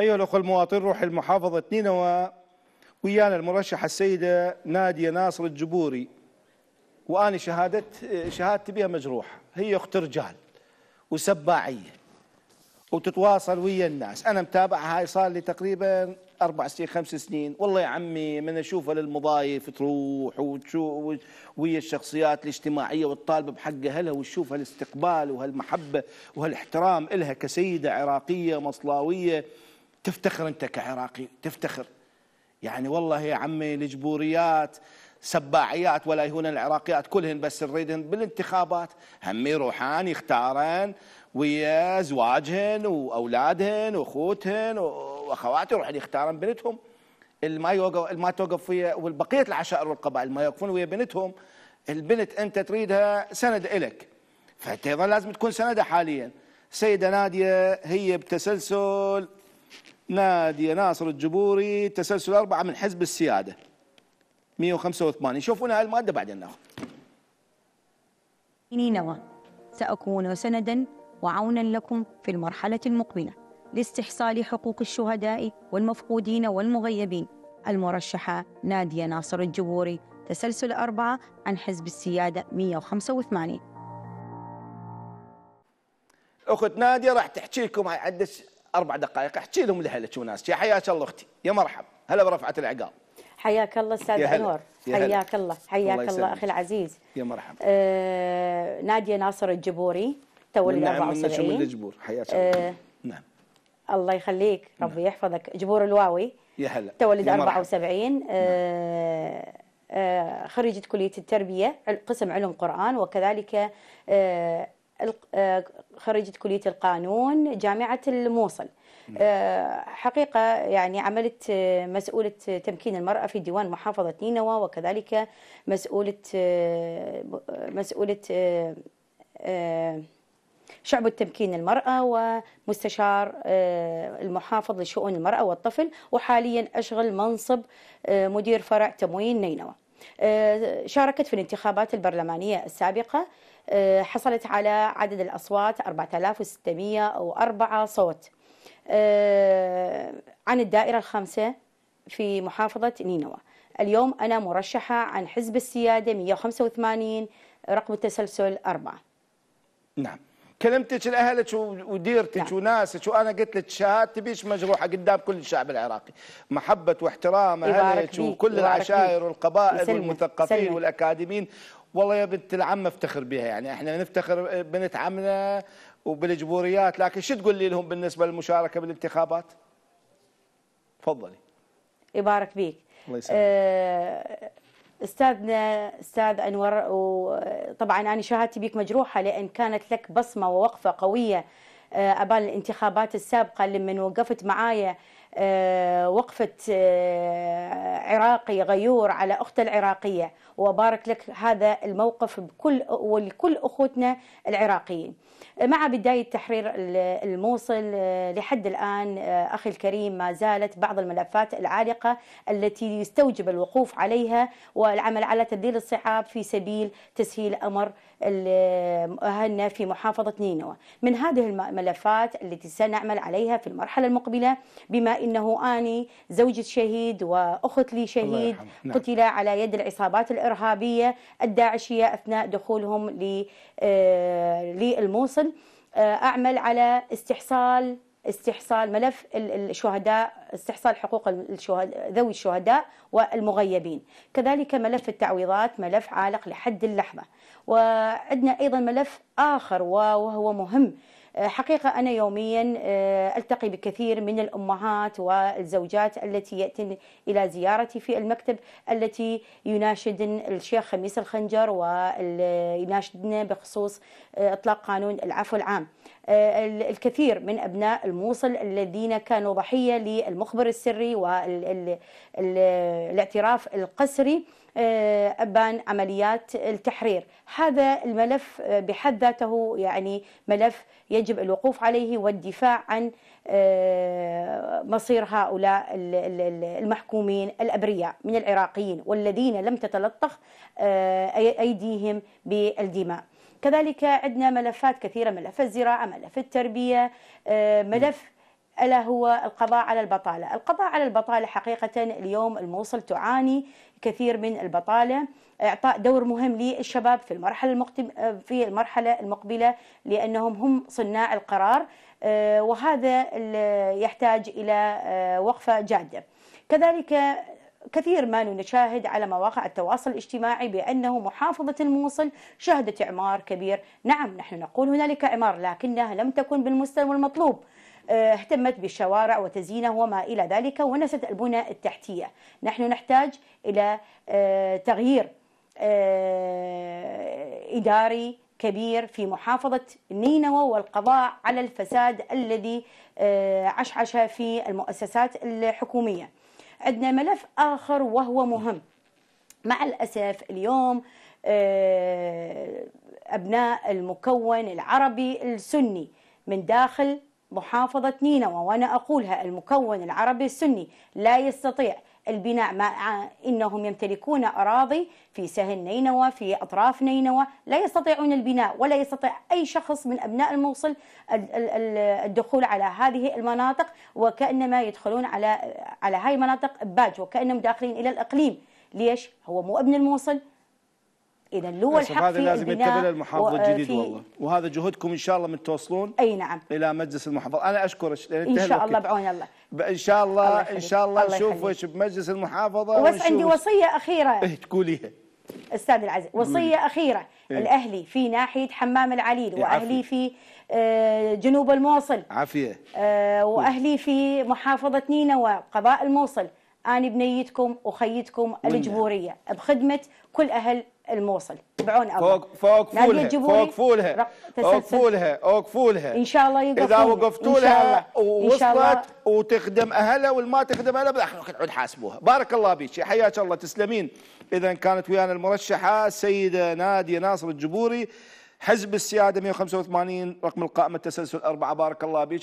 أيها الأخوة المواطنين روح المحافظة نينوى ويانا المرشحة السيدة نادية ناصر الجبوري واني شهادت شهادتي بها مجروحة هي أخت رجال وسباعية وتتواصل ويا الناس أنا متابعها هاي صار لي تقريبا أربع سنين خمس سنين والله يا عمي من أشوفها للمضايف تروح وتشوف ويا الشخصيات الاجتماعية وتطالب بحق أهلها وتشوف هالاستقبال وهالمحبة وهالاحترام إلها كسيدة عراقية مصلاوية تفتخر أنت كعراقي تفتخر يعني والله يا عمي الجبوريات سباعيات ولا يهون العراقيات كلهن بس نريدهن بالانتخابات هم يروحان يختارن ويا زواجهن واولادهن واخوتهن واخواتهن يروحن يختارن بنتهم الما يوقف الما توقف ويا والبقيه العشائر والقبائل ما يوقفون ويا بنتهم البنت انت تريدها سند الك فانت ايضا لازم تكون سندها حاليا سيده ناديه هي بتسلسل نادي ناصر الجبوري تسلسل أربعة من حزب السيادة 185 شوفونا المادة بعدين ناخذ نينوى سأكون سندا وعونا لكم في المرحلة المقبلة لاستحصال حقوق الشهداء والمفقودين والمغيبين المرشحة نادية ناصر الجبوري تسلسل أربعة عن حزب السيادة 185 أخت نادية راح تحكي لكم عن عدة اربع دقائق احكي لهم الهلا وناس يا حياك الله اختي يا مرحب هلا برفعه العقال حياك الله استاذ انور حياك الله حياك الله, الله اخي العزيز يا مرحب آه ناديه ناصر الجبوري تولد 74 نعم من الجبور حياك آه، الله آه نعم الله يخليك نعم. ربي نعم. يحفظك جبور الواوي يا هلا تولد 74 آه نعم. آه خريجه كليه التربيه قسم علوم قران وكذلك آه آه، خريجة كلية القانون جامعة الموصل آه، حقيقة يعني عملت آه، مسؤولة تمكين المرأة في ديوان محافظة نينوى وكذلك مسؤولة مسؤولة شعب التمكين المرأة ومستشار المحافظ لشؤون المرأة والطفل وحاليا أشغل منصب مدير فرع تموين نينوى شاركت في الانتخابات البرلمانية السابقة آه، حصلت على عدد الأصوات 4604 صوت آه، عن الدائرة الخامسة في محافظة نينوى اليوم أنا مرشحة عن حزب السيادة 185 رقم التسلسل 4 نعم كلمتك لاهلك وديرتك نعم. وناسك وانا قلت لك شهادتي بيش مجروحه قدام كل الشعب العراقي محبه واحترام اهلك وكل العشائر والقبائل سلمة. والمثقفين سلمة. والاكاديميين والله يا بنت العم افتخر بها يعني احنا نفتخر بنت عمنا وبالجبوريات لكن شو تقول لهم بالنسبه للمشاركه بالانتخابات؟ تفضلي يبارك بيك الله يسلمك. آه استاذنا استاذ انور وطبعا انا شهادتي بك مجروحه لان كانت لك بصمه ووقفه قويه ابال آه، الانتخابات السابقه لمن وقفت معايا آه، وقفة آه، عراقي غيور على أخت العراقية وبارك لك هذا الموقف بكل ولكل أخوتنا العراقيين مع بداية تحرير الموصل آه، لحد الآن أخي الكريم ما زالت بعض الملفات العالقة التي يستوجب الوقوف عليها والعمل على تبديل الصعاب في سبيل تسهيل أمر أهلنا في محافظة نينوى من هذه الملفات التي سنعمل عليها في المرحلة المقبلة بما إنه أني زوجة شهيد وأخت لي شهيد نعم. قتل على يد العصابات الإرهابية الداعشية أثناء دخولهم آه، للموصل آه، أعمل على استحصال استحصال ملف الشهداء استحصال حقوق الشهداء ذوي الشهداء والمغيبين كذلك ملف التعويضات ملف عالق لحد اللحظة وعندنا أيضا ملف آخر وهو مهم حقيقة أنا يوميا آه، ألتقي بكثير من الأمهات والزوجات التي يأتين إلى زيارتي في المكتب التي يناشدن الشيخ خميس الخنجر ويناشدنا بخصوص آه، إطلاق قانون العفو العام آه، الكثير من أبناء الموصل الذين كانوا ضحية للمخبر السري والاعتراف القسري آه، أبان عمليات التحرير هذا الملف آه، بحد ذاته يعني ملف يجب الوقوف عليه والدفاع عن مصير هؤلاء المحكومين الأبرياء من العراقيين والذين لم تتلطخ أيديهم بالدماء كذلك عندنا ملفات كثيرة ملف الزراعة ملف التربية آه، ملف ألا هو القضاء على البطالة القضاء على البطالة حقيقة اليوم الموصل تعاني كثير من البطالة إعطاء دور مهم للشباب في المرحلة المقتب... آه، في المرحلة المقبلة لأنهم هم صناع القرار آه، وهذا يحتاج إلى وقفة جادة كذلك كثير ما نشاهد على مواقع التواصل الاجتماعي بأنه محافظة الموصل شهدت إعمار كبير نعم نحن نقول هنالك إعمار لكنها لم تكن بالمستوى المطلوب آه، اهتمت بالشوارع وتزيينه وما إلى ذلك ونست البنى التحتية نحن نحتاج إلى آه، تغيير آه، إداري كبير في محافظة نينوى والقضاء على الفساد الذي عشعش في المؤسسات الحكومية عندنا ملف آخر وهو مهم مع الأسف اليوم آه، أبناء المكون العربي السني من داخل محافظة نينوى وأنا أقولها المكون العربي السني لا يستطيع البناء مع إنهم يمتلكون أراضي في سهل نينوى في أطراف نينوى لا يستطيعون البناء ولا يستطيع أي شخص من أبناء الموصل الدخول على هذه المناطق وكأنما يدخلون على على هاي المناطق باج وكأنهم داخلين إلى الإقليم ليش؟ هو مو ابن الموصل اذا اللي هو الحق هذا لازم يتبع المحافظ الجديد والله وهذا جهدكم ان شاء الله من توصلون اي نعم الى مجلس المحافظه انا اشكرك يعني ان شاء الله بعون الله ان شاء الله, الله ان شاء الله نشوف وش بمجلس المحافظه بس عندي وصيه اخيره إيه تقوليها استاذ العزيز وصيه مم. اخيره إيه؟ الاهلي في ناحيه حمام العليل إيه واهلي في آه، جنوب الموصل عافيه آه واهلي في محافظه نينوى قضاء الموصل انا بنيتكم وخيتكم الجبوريه بخدمه كل اهل الموصل بعون أبو فوق فوق فولها فوق فولها فوق فولها فوق فولها ان شاء الله يقفون اذا وقفتوا لها ووصلت وتخدم اهلها والما تخدم اهلها تعود حاسبوها بارك الله بك حياك الله تسلمين اذا كانت ويانا المرشحه السيده ناديه ناصر الجبوري حزب السياده 185 رقم القائمه التسلسل اربعه بارك الله بك